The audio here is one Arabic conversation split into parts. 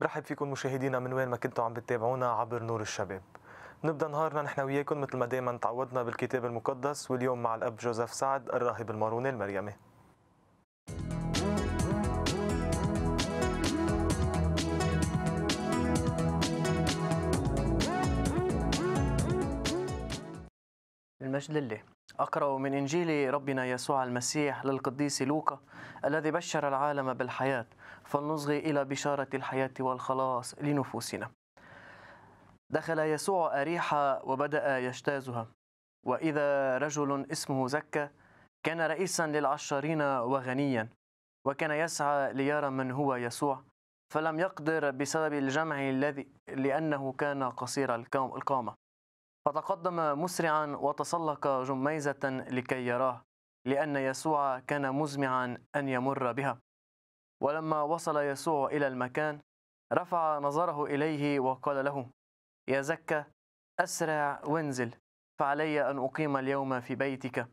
برحب فيكم مشاهدينا من وين ما كنتوا عم بتتابعونا عبر نور الشباب نبدا نهارنا نحن وياكم مثل ما دائما تعودنا بالكتاب المقدس واليوم مع الاب جوزيف سعد الراهب الماروني المريمي المجد لله أقرأ من إنجيل ربنا يسوع المسيح للقديس لوقا الذي بشر العالم بالحياة فلنصغي إلى بشارة الحياة والخلاص لنفوسنا. دخل يسوع أريحة وبدأ يجتازها، وإذا رجل اسمه زكا كان رئيسا للعشارين وغنيا، وكان يسعى ليرى من هو يسوع، فلم يقدر بسبب الجمع الذي لأنه كان قصير القامة. فتقدم مسرعا وتسلق جميزة لكي يراه، لأن يسوع كان مزمعا أن يمر بها. ولما وصل يسوع إلى المكان رفع نظره إليه وقال له يا زكا أسرع وانزل فعلي أن أقيم اليوم في بيتك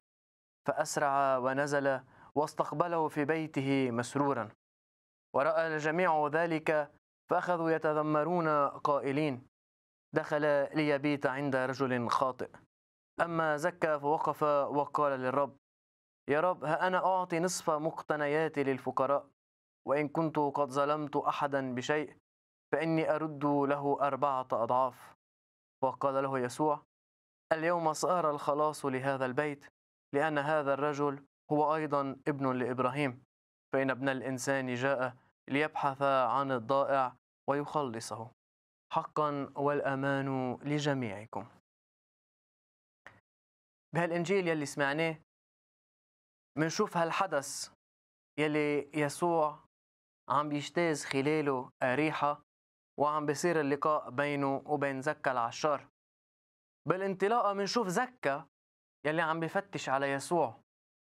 فأسرع ونزل واستقبله في بيته مسرورا ورأى الجميع ذلك فأخذوا يتذمرون قائلين دخل ليبيت عند رجل خاطئ أما زكى فوقف وقال للرب يا رب ها أنا أعطي نصف مقتنياتي للفقراء وإن كنت قد ظلمت أحدا بشيء فإني أرد له أربعة أضعاف وقال له يسوع اليوم صار الخلاص لهذا البيت لأن هذا الرجل هو أيضا ابن لإبراهيم فإن ابن الإنسان جاء ليبحث عن الضائع ويخلصه حقا والأمان لجميعكم بهالإنجيل يلي سمعناه منشوف هالحدث يلي يسوع عم بيجتاز خلاله أريحة وعم بصير اللقاء بينه وبين زكا العشار بالانطلاقة منشوف زكا يلي عم بفتش على يسوع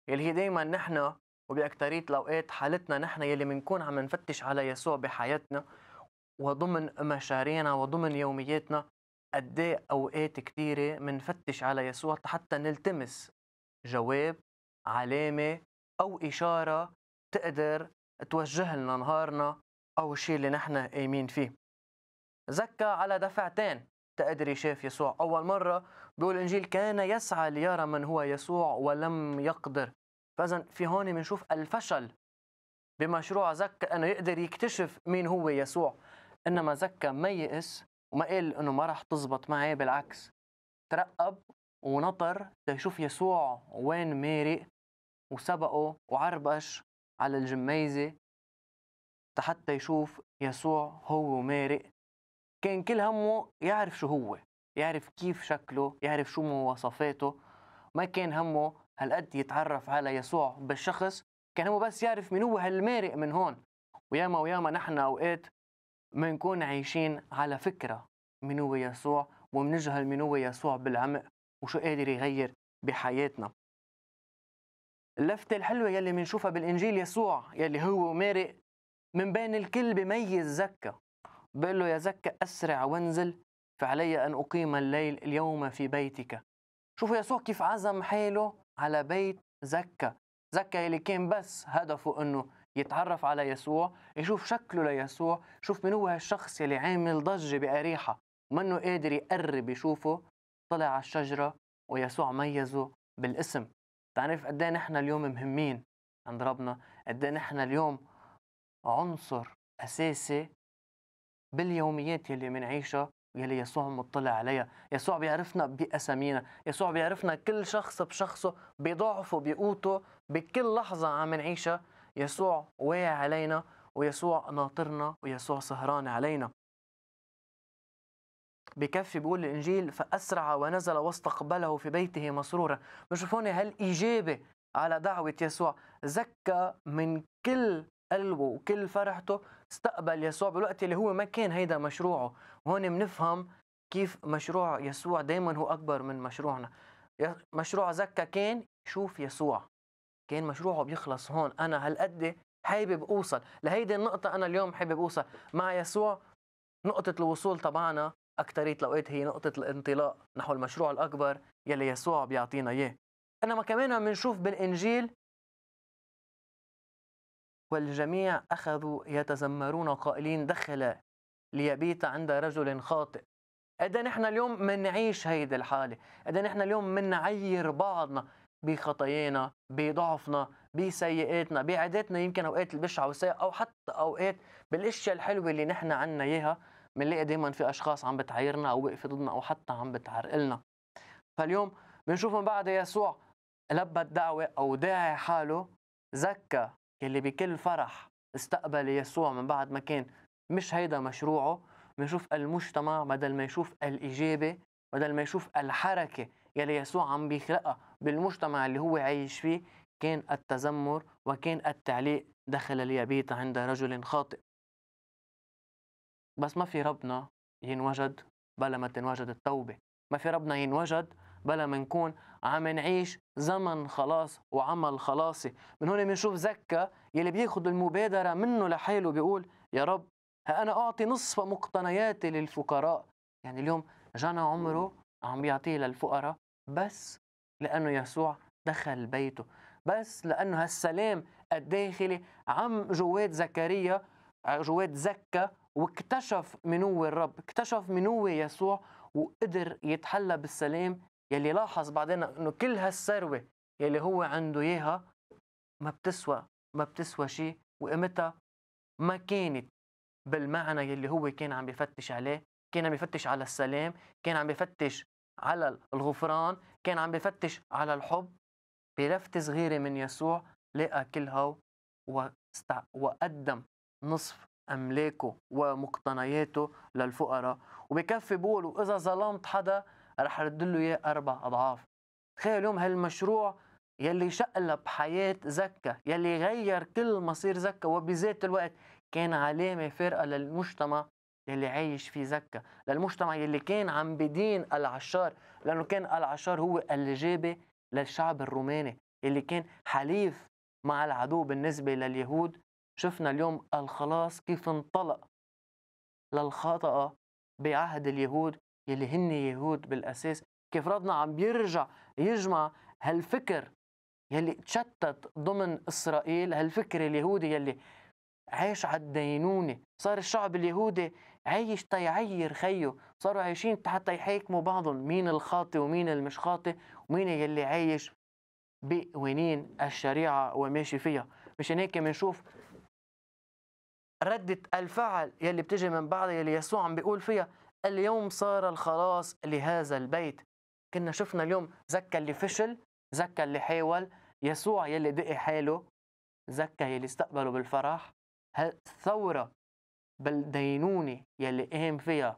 يلي هي دايما نحن وبأكترية الأوقات حالتنا نحن يلي منكون عم نفتش على يسوع بحياتنا وضمن مشاريعنا وضمن يومياتنا قد إيه أوقات كثيرة منفتش على يسوع حتى نلتمس جواب علامة أو إشارة تقدر توجه لنا نهارنا أو الشيء اللي نحن قايمين فيه زكى على دفعتين تقدر شاف يسوع أول مرة بيقول إنجيل كان يسعى ليرى من هو يسوع ولم يقدر فإذا في هون بنشوف الفشل بمشروع زكى أنه يقدر يكتشف مين هو يسوع إنما زكى ما يئس وما قال إنه ما راح تزبط معي بالعكس ترقب ونطر ليشوف يسوع وين مارق وسبقه وعربش على الجميزة حتى يشوف يسوع هو مارق كان كل همه يعرف شو هو يعرف كيف شكله يعرف شو مواصفاته ما كان همه هالقد يتعرف على يسوع بالشخص كان همه بس يعرف من هو هالمارق من هون وياما وياما نحن أوقات منكون عايشين على فكرة من هو يسوع ومنجهل من هو يسوع بالعمق وشو قادر يغير بحياتنا اللفتة الحلوة يلي بنشوفها بالإنجيل يسوع يلي هو مارق من بين الكل بميز زكا بقول له يا زكا أسرع وانزل فعلي أن أقيم الليل اليوم في بيتك شوفوا يسوع كيف عزم حاله على بيت زكا زكا يلي كان بس هدفه أنه يتعرف على يسوع يشوف شكله ليسوع شوف من هو هالشخص يلي عامل ضجة باريحه منه قادر يقرب يشوفه طلع على الشجرة ويسوع ميزه بالاسم تعرف قد ايه نحن اليوم مهمين عند ربنا قد ايه نحن اليوم عنصر اساسي باليوميات يلي منعيشها يلي يسوع مطلع عليها يسوع بيعرفنا بأسامينا يسوع بيعرفنا كل شخص بشخصه بضعفه بقوته بكل لحظة عم نعيشها يسوع واعي علينا ويسوع ناطرنا ويسوع سهران علينا بكفي بيقول الانجيل فاسرع ونزل واستقبله في بيته مسرورا بشوف هون هالاجابه على دعوه يسوع زكى من كل قلبه وكل فرحته استقبل يسوع بالوقت اللي هو ما كان هيدا مشروعه وهون بنفهم كيف مشروع يسوع دايما هو أكبر من مشروعنا مشروع زكى كان شوف يسوع كان مشروعه بيخلص هون أنا هالقد حابب أوصل لهيدي النقطة أنا اليوم حابب أوصل مع يسوع نقطة الوصول تبعنا أكترية الأوقات هي نقطة الانطلاق نحو المشروع الأكبر يلي يسوع بيعطينا إياه إنما كمان عم نشوف بالإنجيل والجميع أخذوا يتذمرون قائلين دخل ليبيت عند رجل خاطئ أدى نحن اليوم منعيش هيدي الحالة أدى نحن اليوم منعير بعضنا بخطايانا بضعفنا بسيئاتنا بعاداتنا يمكن أوقات البشعة والسيئة أو حتى أوقات بالأشياء الحلوة اللي نحن عنا إياها بنلاقي دائما في اشخاص عم بتعايرنا او واقفه ضدنا او حتى عم بتعرقلنا فاليوم بنشوف من بعد يسوع لبى الدعوه او داعي حاله زكى يلي بكل فرح استقبل يسوع من بعد ما كان مش هيدا مشروعه بنشوف المجتمع بدل ما يشوف الاجابه بدل ما يشوف الحركه يلي يسوع عم بيخلقها بالمجتمع اللي هو عايش فيه كان التذمر وكان التعليق دخل اليابيت عند رجل خاطئ بس ما في ربنا ينوجد بلا ما تنوجد التوبة ما في ربنا ينوجد بلا ما نكون عم نعيش زمن خلاص وعمل خلاصي من هون بنشوف زكا يلي بياخد المبادرة منه لحاله بيقول يا رب ها أنا أعطي نصف مقتنياتي للفقراء يعني اليوم جانا عمره عم بيعطيه للفقراء بس لأنه يسوع دخل بيته بس لأنه هالسلام الداخلي عم جوات زكريا جوات زكا واكتشف من هو الرب اكتشف من هو يسوع وقدر يتحلى بالسلام يلي لاحظ بعدين انه كل هالثروه يلي هو عنده اياها ما بتسوى ما بتسوى شيء وقيمتها ما كانت بالمعنى يلي هو كان عم بفتش عليه كان عم بفتش على السلام كان عم بفتش على الغفران كان عم بفتش على الحب بلفت صغيرة من يسوع لقى كل هو وقدم نصف أملاكه ومقتنياته للفقراء وبكفي بقولوا إذا ظلمت حدا رح رد له إياه أربع أضعاف تخيل اليوم هالمشروع يلي شقلب حياة زكا يلي غير كل مصير زكا وبذات الوقت كان علامة فارقة للمجتمع يلي عايش فيه زكا للمجتمع يلي كان عم بدين العشار لأنه كان العشار هو الجابة للشعب الروماني اللي كان حليف مع العدو بالنسبة لليهود شفنا اليوم الخلاص كيف انطلق للخطأ بعهد اليهود يلي هن يهود بالأساس كيف ربنا عم بيرجع يجمع هالفكر يلي تشتت ضمن إسرائيل هالفكر اليهودي يلي عايش على الدينونة صار الشعب اليهودي عايش تيعير خيه صاروا عايشين حتى يحاكموا بعضهم مين الخاطي ومين المش خاطي ومين يلي عايش بقوانين الشريعة وماشي فيها مشان هيك بنشوف ردة الفعل يلي بتجي من بعضها يلي يسوع عم بيقول فيها اليوم صار الخلاص لهذا البيت كنا شفنا اليوم زكى اللي فشل زكى اللي حاول يسوع يلي دقي حاله زكى يلي استقبله بالفرح هالثورة بالدينونة يلي قام فيها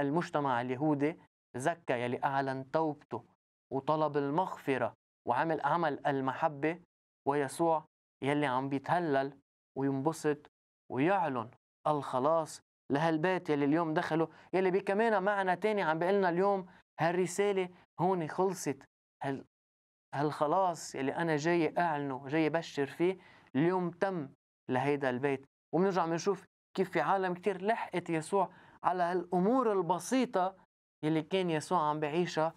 المجتمع اليهودي زكى يلي أعلن توبته وطلب المغفرة وعمل عمل المحبة ويسوع يلي عم بيتهلل وينبسط ويعلن الخلاص لهالبيت يلي اليوم دخله يلي بكمان معنى تاني عم بيقلنا اليوم هالرسالة هون خلصت هال هالخلاص يلي أنا جاي أعلنه جاي بشر فيه اليوم تم لهيدا البيت وبنرجع بنشوف كيف في عالم كتير لحقت يسوع على هالأمور البسيطة يلي كان يسوع عم بعيشها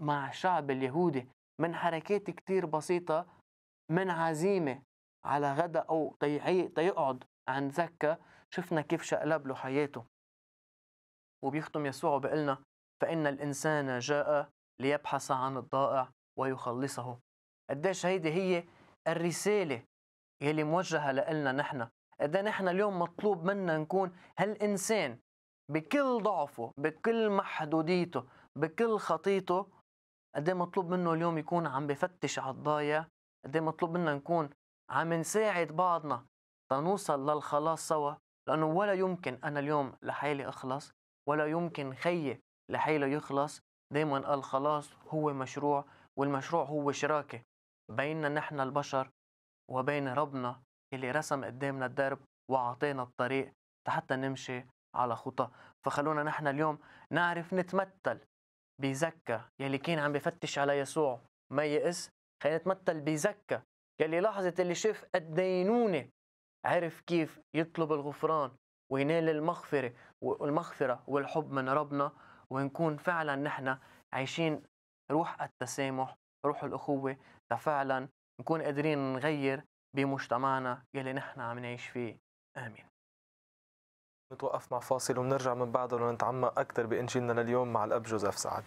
مع الشعب اليهودي من حركات كتير بسيطة من عزيمة على غدا او تيقعد عند زكا شفنا كيف شقلب له حياته وبيختم يسوع بقلنا فإن الإنسان جاء ليبحث عن الضائع ويخلصه قديش هيدي هي الرسالة يلي موجهة لإلنا نحن قد إيه نحن اليوم مطلوب منا نكون هالإنسان بكل ضعفه بكل محدوديته بكل خطيته قد إيه مطلوب منه اليوم يكون عم بفتش على الضايع قد إيه مطلوب منا نكون عم نساعد بعضنا تنوصل للخلاص سوا لأنه ولا يمكن أنا اليوم لحالي أخلص ولا يمكن خيي لحاله يخلص دايما الخلاص هو مشروع والمشروع هو شراكة بيننا نحن البشر وبين ربنا اللي رسم قدامنا الدرب وعطينا الطريق حتى نمشي على خطى فخلونا نحن اليوم نعرف نتمثل بزكا يلي كان عم بفتش على يسوع ما يئس خلينا نتمثل بزكا يلي لحظة اللي شاف الدينونة عرف كيف يطلب الغفران وينال المغفرة والمغفرة والحب من ربنا ونكون فعلا نحن عايشين روح التسامح روح الأخوة لفعلا نكون قادرين نغير بمجتمعنا يلي نحن عم نعيش فيه آمين نتوقف مع فاصل وبنرجع من بعده لنتعمق أكثر بإنجيلنا لليوم مع الأب جوزيف سعد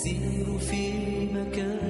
أسير في مكان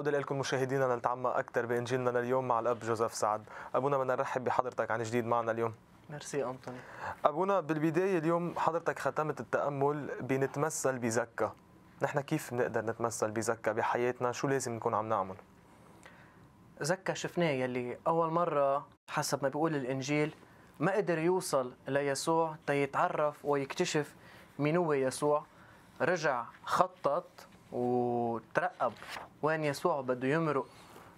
العودة لكم مشاهدينا لنتعمق أكثر بإنجيلنا لليوم مع الأب جوزيف سعد أبونا بدنا نرحب بحضرتك عن جديد معنا اليوم ميرسي أنطوني أبونا بالبداية اليوم حضرتك ختمت التأمل بنتمثل بزكا نحن كيف بنقدر نتمثل بزكا بحياتنا شو لازم نكون عم نعمل زكا شفناه يلي أول مرة حسب ما بيقول الإنجيل ما قدر يوصل ليسوع تيتعرف ويكتشف مين هو يسوع رجع خطط وترقب وين يسوع بده يمرق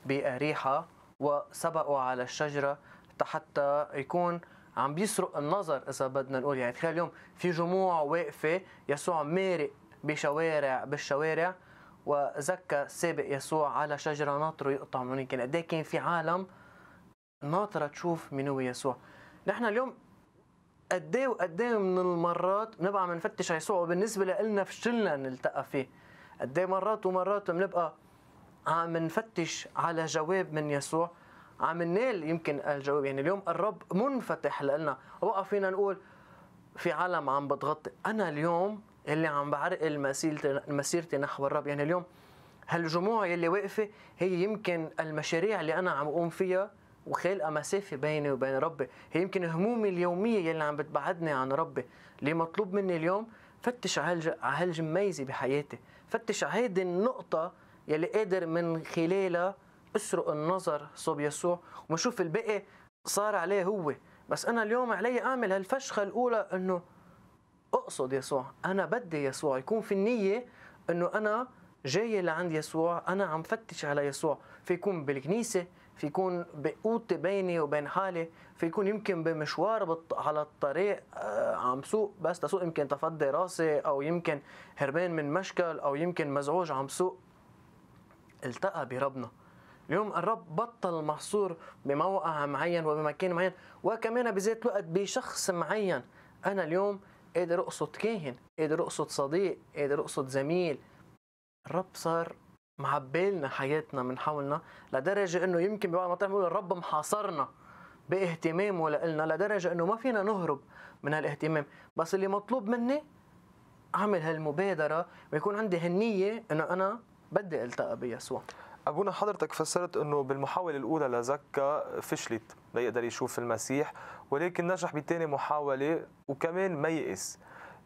بأريحة وسبقوا على الشجرة حتى يكون عم بيسرق النظر إذا بدنا نقول يعني تخيل اليوم في جموع واقفة يسوع مارق بشوارع بالشوارع وزكى سابق يسوع على شجرة ناطره يقطع من كان قد إيه كان في عالم ناطرة تشوف من هو يسوع نحن اليوم قد ايه وقد إيه من المرات بنبقى عم نفتش على يسوع وبالنسبة لنا فشلنا نلتقى فيه قد إيه مرات ومرات بنبقى عم نفتش على جواب من يسوع عم ننال يمكن الجواب يعني اليوم الرب منفتح لنا وقف فينا نقول في عالم عم بتغطي انا اليوم اللي عم بعرقل مسيرتي نحو الرب يعني اليوم هالجموع يلي واقفه هي يمكن المشاريع اللي انا عم اقوم فيها وخالقه مسافه بيني وبين ربي هي يمكن همومي اليوميه يلي عم بتبعدني عن ربي اللي مطلوب مني اليوم فتش على هالجميزه بحياتي فتش هيدي النقطة يلي قادر من خلالها اسرق النظر صوب يسوع وشوف الباقي صار عليه هو بس أنا اليوم علي أعمل هالفشخة الأولى إنه أقصد يسوع أنا بدي يسوع يكون في النية إنه أنا جاي لعند يسوع أنا عم فتش على يسوع فيكون بالكنيسة فيكون بقوتي بيني وبين حالي فيكون يمكن بمشوار بط... على الطريق آه، عم سوق بس تسوق يمكن تفضي راسي او يمكن هربان من مشكل او يمكن مزعوج عم سوق التقى بربنا اليوم الرب بطل محصور بموقع معين وبمكان معين وكمان بذات الوقت بشخص معين انا اليوم قادر اقصد كاهن قادر اقصد صديق قادر اقصد زميل الرب صار معبالنا حياتنا من حولنا لدرجه انه يمكن ببعض المطاعم يقول الرب محاصرنا باهتمامه لنا لدرجه انه ما فينا نهرب من هالاهتمام بس اللي مطلوب مني اعمل هالمبادره ويكون عندي هالنيه انه انا بدي التقى بيسوع ابونا حضرتك فسرت انه بالمحاوله الاولى لزكا فشلت ليقدر يشوف المسيح ولكن نجح بثاني محاوله وكمان ما يئس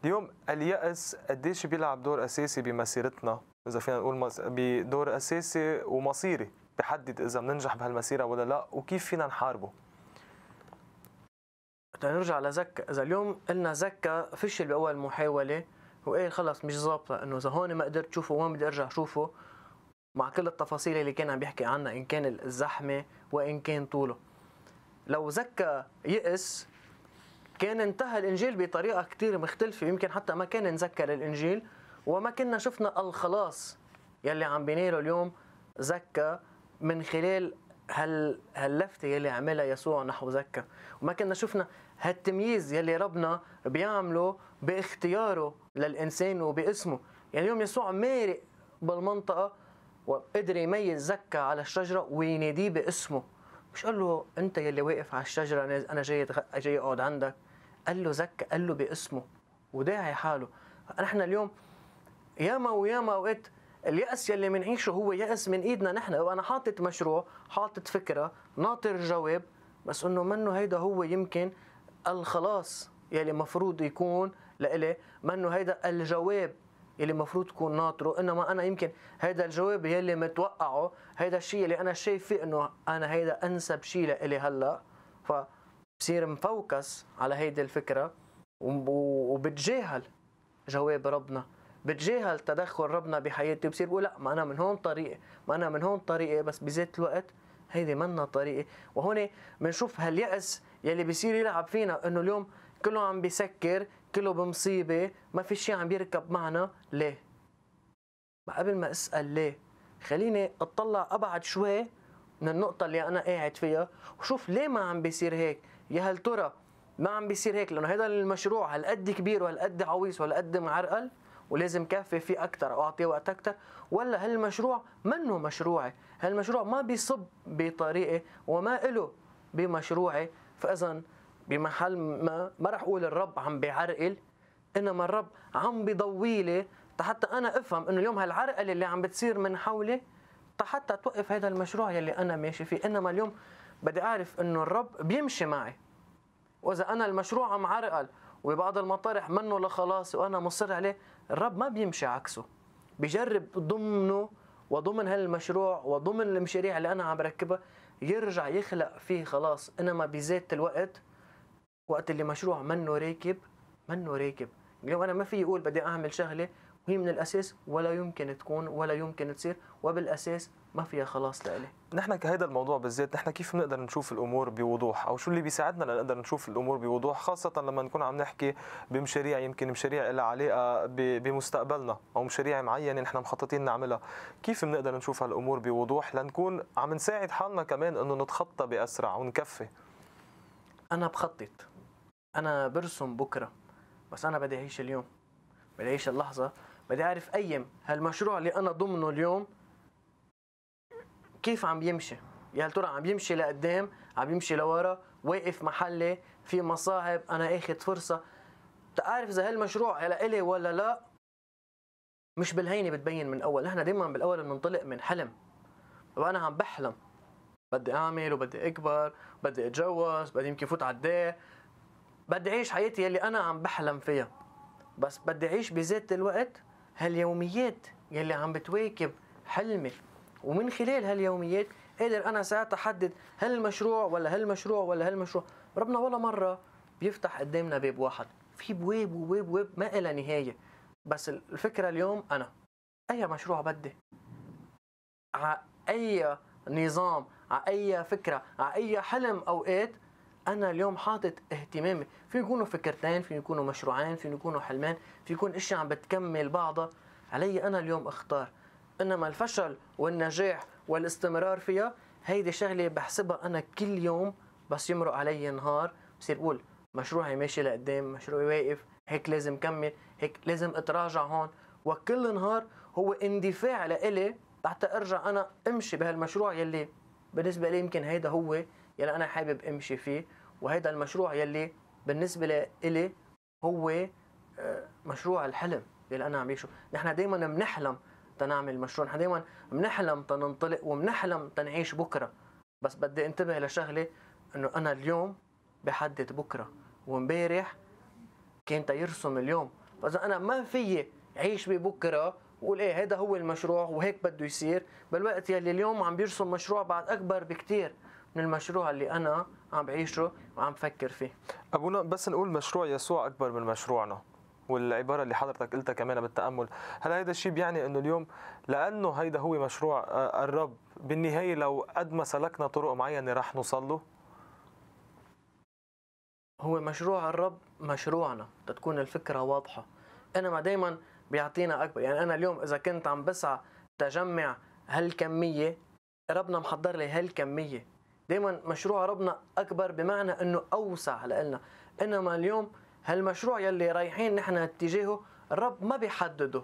اليوم اليأس قديش بيلعب دور اساسي بمسيرتنا اذا فينا نقول بدور اساسي ومصيري بحدد اذا بننجح بهالمسيره ولا لا وكيف فينا نحاربه نرجع لزكا اذا اليوم قلنا زكا فشل باول محاوله وقال خلص مش ظابطه انه اذا هون ما قدرت شوفه وين بدي ارجع شوفه مع كل التفاصيل اللي كان عم بيحكي عنها ان كان الزحمه وان كان طوله لو زكا يئس كان انتهى الانجيل بطريقه كثير مختلفه يمكن حتى ما كان نذكر الانجيل وما كنا شفنا الخلاص يلي عم بينيله اليوم زكا من خلال هال هاللفتة يلي عملها يسوع نحو زكا وما كنا شفنا هالتمييز يلي ربنا بيعمله باختياره للإنسان وباسمه يعني اليوم يسوع مارق بالمنطقة وقدر يميز زكا على الشجرة ويناديه باسمه مش قال له أنت يلي واقف على الشجرة أنا جاي جاي أقعد عندك قال له زكا قال له باسمه وداعي حاله نحن اليوم ياما وياما اوقات اليأس يلي بنعيشه هو يأس من ايدنا نحن وانا حاطط مشروع حاطط فكره ناطر جواب بس انه منه هيدا هو يمكن الخلاص يلي مفروض يكون لإلي منه هيدا الجواب يلي مفروض تكون ناطره انما انا يمكن هيدا الجواب يلي متوقعه هيدا الشيء اللي انا شايف فيه انه انا هيدا انسب شيء لإلي هلا ف بصير مفوكس على هيدي الفكره وبتجاهل جواب ربنا بتجاهل تدخل ربنا بحياتي وبصير بقول لا ما انا من هون طريقي ما انا من هون طريقي بس بذات الوقت هيدي منا طريقي وهون بنشوف هاليأس يلي بصير يلعب فينا انه اليوم كله عم بيسكر كله بمصيبة ما في شيء عم بيركب معنا ليه ما قبل ما اسأل ليه خليني اطلع ابعد شوي من النقطة اللي انا قاعد فيها وشوف ليه ما عم بيصير هيك يا هل ترى ما عم بيصير هيك لانه هذا المشروع هالقد كبير وهالقد عويص وهالقد معرقل ولازم كفي فيه اكثر واعطيه وقت اكثر ولا هالمشروع منه مشروعي هالمشروع ما بيصب بطريقي وما إله بمشروعي فاذا بمحل ما ما راح اقول الرب عم بيعرقل انما الرب عم بيضويلي حتى انا افهم انه اليوم هالعرقله اللي عم بتصير من حولي حتى توقف هذا المشروع يلي انا ماشي فيه انما اليوم بدي اعرف انه الرب بيمشي معي واذا انا المشروع عم عرقل وبعض المطارح منه لخلاص وانا مصر عليه الرب ما بيمشي عكسه بجرب ضمنه وضمن هالمشروع وضمن المشاريع اللي انا عم بركبها يرجع يخلق فيه خلاص انما بذات الوقت وقت اللي مشروع منه راكب منه راكب اليوم انا ما في اقول بدي اعمل شغله وهي من الاساس ولا يمكن تكون ولا يمكن تصير وبالاساس ما فيها خلاص لإلي نحن كهيدا الموضوع بالذات نحن كيف بنقدر نشوف الامور بوضوح او شو اللي بيساعدنا لنقدر نشوف الامور بوضوح خاصه لما نكون عم نحكي بمشاريع يمكن مشاريع لها علاقه بمستقبلنا او مشاريع معينه نحن مخططين نعملها كيف بنقدر نشوف هالامور بوضوح لنكون عم نساعد حالنا كمان انه نتخطى باسرع ونكفي انا بخطط انا برسم بكره بس انا بدي اعيش اليوم بدي اعيش اللحظه بدي اعرف ايم هالمشروع اللي انا ضمنه اليوم كيف عم بيمشي يا ترى عم بيمشي لقدام عم بيمشي لورا واقف محلي في مصاعب انا اخذ فرصه تعرف اذا هالمشروع على الي ولا لا مش بالهينه بتبين من اول نحن دائما بالاول بننطلق من حلم وانا عم بحلم بدي اعمل وبدي اكبر بدي اتجوز بدي يمكن فوت على بدي اعيش حياتي يلي انا عم بحلم فيها بس بدي اعيش بذات الوقت هاليوميات يلي عم بتواكب حلمي ومن خلال هاليوميات قادر انا ساعتها احدد هل المشروع ولا هل المشروع ولا هل المشروع ربنا ولا مره بيفتح قدامنا باب واحد في بواب وبواب وباب ما إلى نهايه بس الفكره اليوم انا اي مشروع بدي ع اي نظام ع اي فكره ع اي حلم اوقات انا اليوم حاطط اهتمامي في يكونوا فكرتين في يكونوا مشروعين في يكونوا حلمان في يكون اشي عم بتكمل بعضها علي انا اليوم اختار انما الفشل والنجاح والاستمرار فيها هيدي شغله بحسبها انا كل يوم بس يمرق علي نهار بصير اقول مشروعي ماشي لقدام مشروعي واقف هيك لازم كمل هيك لازم اتراجع هون وكل نهار هو اندفاع لإلي حتى ارجع انا امشي بهالمشروع يلي بالنسبه لي يمكن هيدا هو يلي انا حابب امشي فيه وهيدا المشروع يلي بالنسبه لإلي هو آه، مشروع الحلم يلي انا عم بعيشه نحن دائما بنحلم تنعمل مشروع نحن دايما بنحلم تننطلق وبنحلم تنعيش بكره بس بدي انتبه لشغله انه انا اليوم بحدد بكره ومبارح كان تيرسم اليوم فاذا انا ما فيي عيش ببكره وقول ايه هذا هو المشروع وهيك بده يصير بالوقت يلي اليوم عم بيرسم مشروع بعد اكبر بكتير من المشروع اللي انا عم بعيشه وعم فكر فيه ابونا بس نقول مشروع يسوع اكبر من مشروعنا والعباره اللي حضرتك قلتها كمان بالتامل هل هذا الشيء بيعني انه اليوم لانه هيدا هو مشروع آه، الرب بالنهايه لو قد ما سلكنا طرق معينه رح نوصل له هو مشروع الرب مشروعنا تكون الفكره واضحه انما دائما بيعطينا اكبر يعني انا اليوم اذا كنت عم بسعى تجمع هالكميه ربنا محضر لي هالكميه دائما مشروع ربنا اكبر بمعنى انه اوسع لنا انما اليوم هالمشروع يلي رايحين نحن اتجاهه الرب ما بيحدده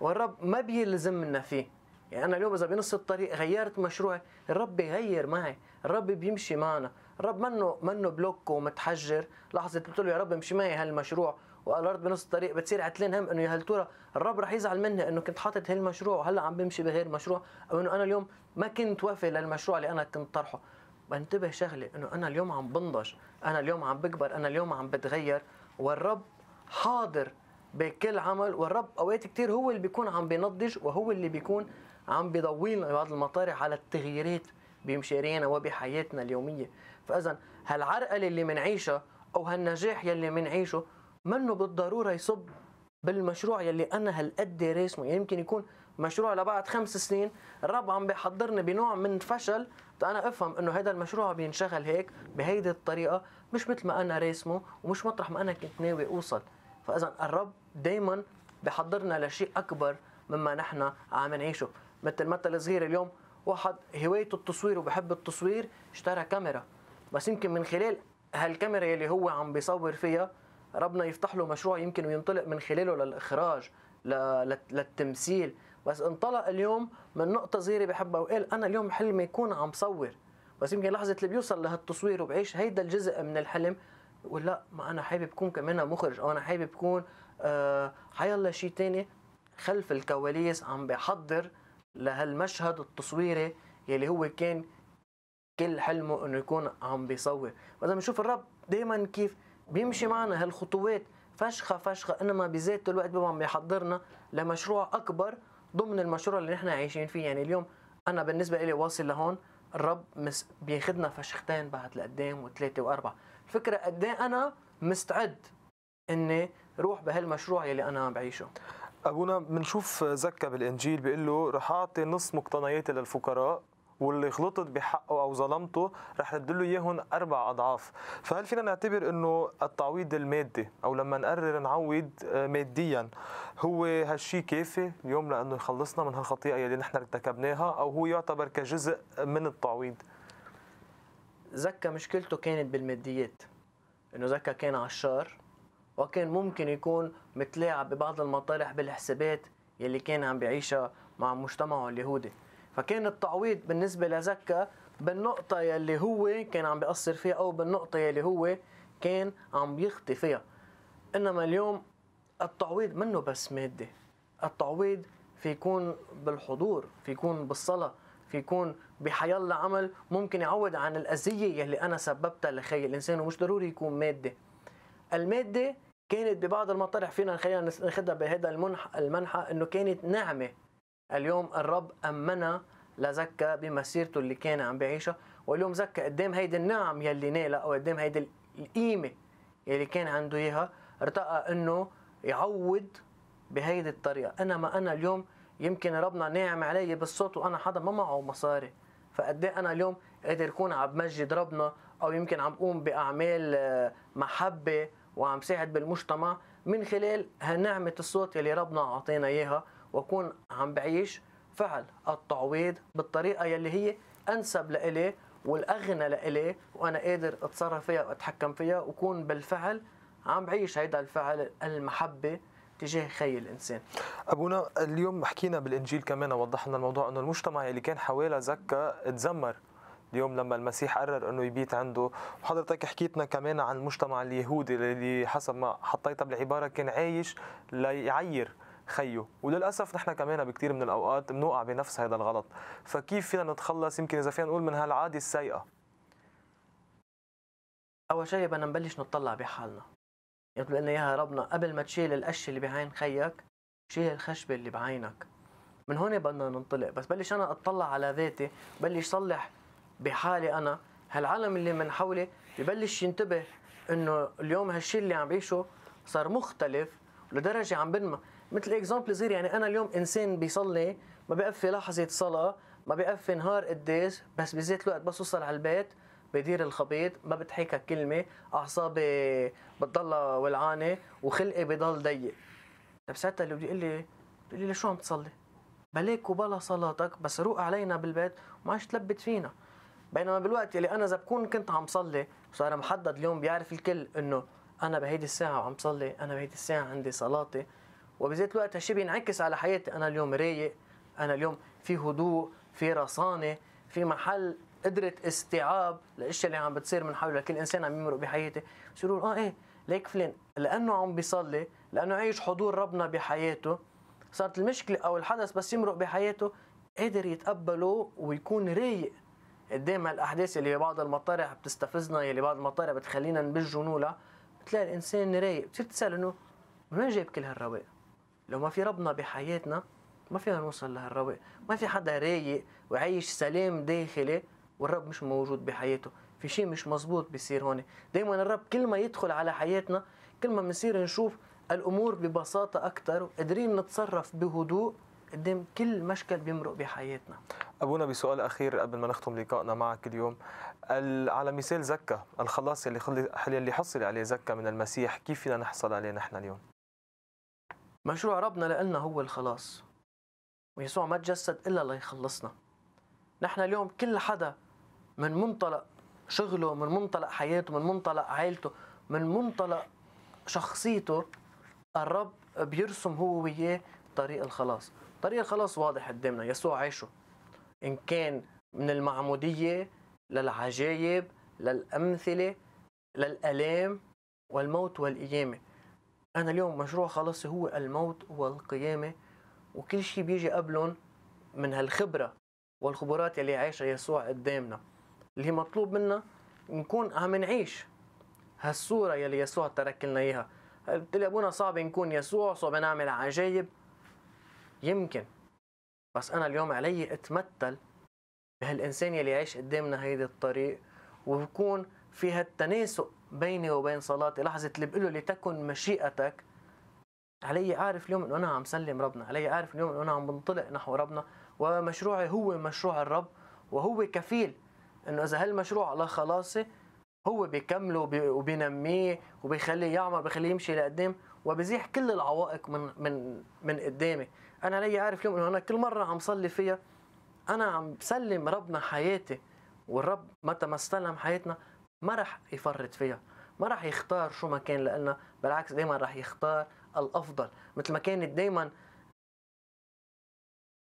والرب ما بيلزمنا فيه يعني أنا اليوم إذا بنص الطريق غيرت مشروعي الرب بيغير معي الرب بيمشي معنا الرب منه منه بلوك ومتحجر لحظة قلت له يا رب امشي معي هالمشروع والارض بنص الطريق بتصير عتلان هم انه يا هالتورا الرب رح يزعل مني انه كنت حاطط هالمشروع وهلا عم بمشي بغير مشروع او انه انا اليوم ما كنت وافي للمشروع اللي انا كنت طرحه بنتبه شغله انه انا اليوم عم بنضج انا اليوم عم بكبر انا اليوم عم بتغير والرب حاضر بكل عمل والرب اوقات كتير هو اللي بيكون عم بينضج وهو اللي بيكون عم لنا بعض المطارح على التغييرات بمشاريعنا وبحياتنا اليومية فإذا هالعرقلة اللي منعيشها أو هالنجاح يلي منعيشه منه بالضرورة يصب بالمشروع يلي أنا هالقد راسمه يعني يمكن يكون مشروع لبعد خمس سنين الرب عم بيحضرني بنوع من فشل طيب انا افهم انه هذا المشروع بينشغل هيك بهيدي الطريقه مش مثل ما انا راسمه ومش مطرح ما انا كنت ناوي اوصل فاذا الرب دائما بحضرنا لشيء اكبر مما نحن عم نعيشه مثل مثل صغير اليوم واحد هوايته التصوير وبحب التصوير اشترى كاميرا بس يمكن من خلال هالكاميرا اللي هو عم بيصور فيها ربنا يفتح له مشروع يمكن وينطلق من خلاله للاخراج للتمثيل بس انطلق اليوم من نقطه صغيره بحبها وقال انا اليوم حلمي يكون عم صور بس يمكن لحظه اللي بيوصل لهالتصوير وبعيش هيدا الجزء من الحلم بقول لا ما انا حابب كون كمان مخرج او انا حابب كون آه حيالله شيء تاني خلف الكواليس عم بحضر لهالمشهد التصويري يلي هو كان كل حلمه انه يكون عم بيصور واذا بنشوف الرب دائما كيف بيمشي معنا هالخطوات فشخة فشخة انما بذات الوقت بيبقى عم يحضرنا لمشروع اكبر ضمن المشروع اللي نحن عايشين فيه يعني اليوم انا بالنسبه لي واصل لهون الرب مس بياخدنا فشختين بعد لقدام وثلاثه واربعه الفكره قد إيه انا مستعد اني روح بهالمشروع يلي انا بعيشه ابونا بنشوف زكا بالانجيل بيقول له رح اعطي نص مقتنياتي للفقراء واللي غلطت بحقه او ظلمته رح ندله اياهم اربع اضعاف فهل فينا نعتبر انه التعويض المادي او لما نقرر نعوض آه، ماديا هو هالشيء كافي اليوم لانه يخلصنا من هالخطيئه اللي نحن ارتكبناها او هو يعتبر كجزء من التعويض زكا مشكلته كانت بالماديات انه زكا كان عشار وكان ممكن يكون متلاعب ببعض المطارح بالحسابات يلي كان عم بيعيشها مع مجتمعه اليهودي فكان التعويض بالنسبه لزكا بالنقطه يلي هو كان عم بيقصر فيها او بالنقطه يلي هو كان عم بيخطي فيها انما اليوم التعويض منه بس ماده التعويض في يكون بالحضور في يكون بالصلاه في يكون بحيالله عمل ممكن يعوض عن الأذية يلي أنا سببتها لخي الإنسان ومش ضروري يكون مادة المادة كانت ببعض المطارح فينا خلينا ناخدها بهذا المنح المنحى انه كانت نعمه اليوم الرب أمنا لزكى بمسيرته اللي كان عم بيعيشها واليوم زكى قدام هيدي النعم يلي نالها أو قدام هيدي القيمة يلي كان عنده إياها ارتقى إنه يعوض بهيدي الطريقة إنما أنا اليوم يمكن ربنا ناعم علي بالصوت وأنا حدا ما معه مصاري فقد إيه انا اليوم قادر اكون عم بمجد ربنا او يمكن عم بقوم باعمال آه، محبه وعم ساعد بالمجتمع من خلال هالنعمه الصوت يلي ربنا اعطينا اياها واكون عم بعيش فعل التعويض بالطريقه يلي هي انسب لإلي والاغنى لإلي وانا قادر اتصرف فيها واتحكم فيها وكون بالفعل عم بعيش هيدا الفعل المحبه تجاه خي الانسان ابونا اليوم حكينا بالانجيل كمان وضحنا الموضوع انه المجتمع اللي كان حوالي زكا تزمر اليوم لما المسيح قرر انه يبيت عنده وحضرتك حكيتنا كمان عن المجتمع اليهودي اللي حسب ما حطيتها بالعباره كان عايش ليعير خيه وللاسف نحن كمان بكثير من الاوقات بنوقع بنفس هذا الغلط فكيف فينا نتخلص يمكن اذا فينا نقول من هالعاده السيئه اول شيء بدنا نبلش نطلع بحالنا مثل لنا اياها ربنا قبل ما تشيل القش اللي بعين خيك شيل الخشبه اللي بعينك من هون بدنا ننطلق بس بلش انا اطلع على ذاتي بلش صلح بحالي انا هالعالم اللي من حولي ببلش ينتبه انه اليوم هالشيء اللي عم بعيشه صار مختلف لدرجه عم بنمى مثل اكزامبل صغير يعني انا اليوم انسان بيصلي ما بيقفي لحظه صلاه ما بيقفي نهار قديس بس بذات الوقت بس وصل على البيت بدير الخبيط ما بتحكى كلمه اعصابي بتضلها ولعانه وخلقي بضل ضيق طب ساعتها اللي بده يقول لي بتقول لي شو عم تصلي بلاك وبلا صلاتك بس روق علينا بالبيت وما عادش تلبت فينا بينما بالوقت اللي انا اذا بكون كنت عم صلي وصار محدد اليوم بيعرف الكل انه انا بهيدي الساعه وعم صلي انا بهيدي الساعه عندي صلاتي وبذات الوقت هالشيء بينعكس على حياتي انا اليوم رايق انا اليوم في هدوء في رصانه في محل قدرة استيعاب للاشياء اللي عم بتصير من حولي لكل انسان عم يمرق بحياتي بصير اه ايه ليك فلان لانه عم بيصلي لانه عايش حضور ربنا بحياته صارت المشكلة او الحدث بس يمرق بحياته قادر يتقبله ويكون رايق قدام هالاحداث اللي بعض المطارح بتستفزنا اللي بعض المطارح بتخلينا نبج ونولع بتلاقي الانسان رايق بتصير تسال انه من وين جايب كل هالرواق؟ لو ما في ربنا بحياتنا ما فينا نوصل لهالرواق ما في حدا رايق وعايش سلام داخلي والرب مش موجود بحياته في شيء مش مزبوط بيصير هون دايما الرب كل ما يدخل على حياتنا كل ما بنصير نشوف الامور ببساطه اكثر وقادرين نتصرف بهدوء قدام كل مشكل بيمرق بحياتنا ابونا بسؤال اخير قبل ما نختم لقائنا معك اليوم على مثال زكا الخلاص اللي اللي حصل عليه زكا من المسيح كيف فينا نحصل عليه نحن اليوم مشروع ربنا لإلنا هو الخلاص ويسوع ما تجسد إلا ليخلصنا نحن اليوم كل حدا من منطلق شغله من منطلق حياته من منطلق عائلته من منطلق شخصيته الرب بيرسم هو وياه طريق الخلاص طريق الخلاص واضح قدامنا يسوع عيشه إن كان من المعمودية للعجائب للأمثلة للألام والموت والقيامة انا اليوم مشروع خلص هو الموت والقيامه وكل شيء بيجي قبلهم من هالخبره والخبرات اللي عايشها يسوع قدامنا اللي هي مطلوب منا نكون عم نعيش هالصوره يلي يسوع ترك لنا اياها ابونا صعب نكون يسوع صعب نعمل عجايب يمكن بس انا اليوم علي اتمثل بهالانسان يلي عايش قدامنا هيدي الطريق وبكون في هالتناسق بيني وبين صلاتي لحظة اللي بقول له لتكن مشيئتك علي أعرف اليوم أنه أنا عم سلم ربنا علي أعرف اليوم أنه أنا عم بنطلق نحو ربنا ومشروعي هو مشروع الرب وهو كفيل أنه إذا هالمشروع على خلاصي هو بيكمله وبينميه وبيخليه يعمر بيخليه يمشي لقدام وبزيح كل العوائق من من من قدامي انا علي اعرف اليوم انه انا كل مره عم صلي فيها انا عم بسلم ربنا حياتي والرب متى ما استلم حياتنا ما راح يفرط فيها ما راح يختار شو ما كان لنا بالعكس دايما راح يختار الافضل مثل ما كانت دايما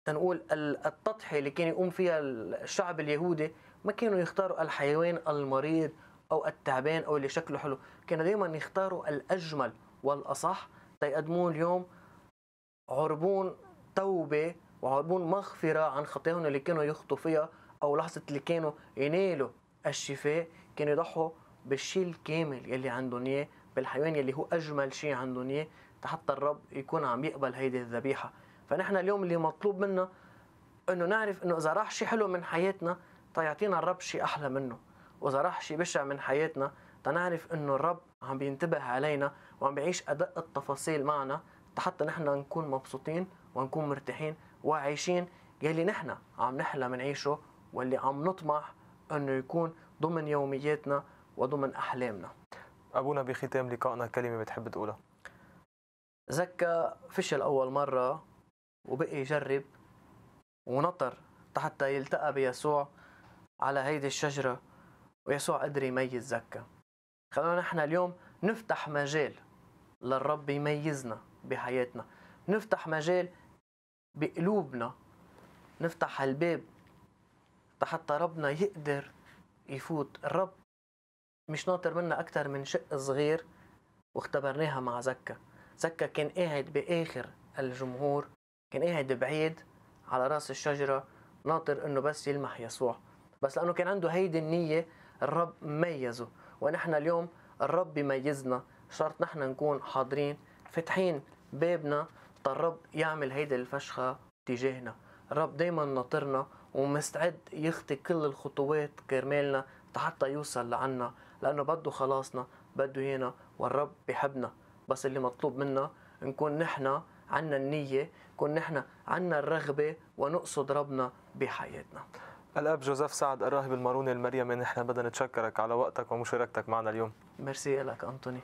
تنقول التضحية اللي كان يقوم فيها الشعب اليهودي ما كانوا يختاروا الحيوان المريض او التعبان او اللي شكله حلو كانوا دايما يختاروا الاجمل والاصح تيقدموه طيب اليوم عربون توبه وعربون مغفره عن خطاياهم اللي كانوا يخطوا فيها او لحظه اللي كانوا ينالوا الشفاء كانوا يضحوا بالشيء الكامل يلي عندهم اياه بالحيوان يلي هو اجمل شيء عندهم اياه حتى الرب يكون عم يقبل هيدي الذبيحه فنحن اليوم اللي مطلوب منا انه نعرف انه اذا راح شيء حلو من حياتنا تيعطينا الرب شيء احلى منه واذا راح شيء بشع من حياتنا تنعرف انه الرب عم بينتبه علينا وعم بيعيش ادق التفاصيل معنا حتى نحن نكون مبسوطين ونكون مرتاحين وعايشين يلي نحن عم نحلم نعيشه واللي عم نطمح انه يكون ضمن يومياتنا وضمن أحلامنا أبونا بختام لقائنا كلمة بتحب تقولها زكى فشل أول مرة وبقي يجرب ونطر حتى يلتقى بيسوع على هيدي الشجرة ويسوع قدر يميز زكا خلونا نحن اليوم نفتح مجال للرب يميزنا بحياتنا نفتح مجال بقلوبنا نفتح الباب حتى ربنا يقدر يفوت الرب مش ناطر منا أكتر من شق صغير واختبرناها مع زكا زكا كان قاعد بآخر الجمهور كان قاعد بعيد على رأس الشجرة ناطر إنه بس يلمح يسوع بس لأنه كان عنده هيدي النية الرب ميزه ونحن اليوم الرب بيميزنا شرط نحن نكون حاضرين فاتحين بابنا الرب يعمل هيدي الفشخة تجاهنا الرب دايما ناطرنا ومستعد يخطي كل الخطوات كرمالنا حتى يوصل لعنا لأنه بده خلاصنا بده هنا والرب بحبنا بس اللي مطلوب منا نكون نحن عنا النية نكون نحن عنا الرغبة ونقصد ربنا بحياتنا الأب جوزيف سعد الراهب الماروني المريمي نحن بدنا نتشكرك على وقتك ومشاركتك معنا اليوم ميرسي لك أنطوني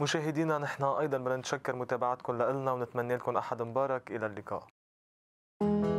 مشاهدينا نحن أيضا بدنا نتشكر متابعتكم لنا ونتمنى لكم أحد مبارك إلى اللقاء thank you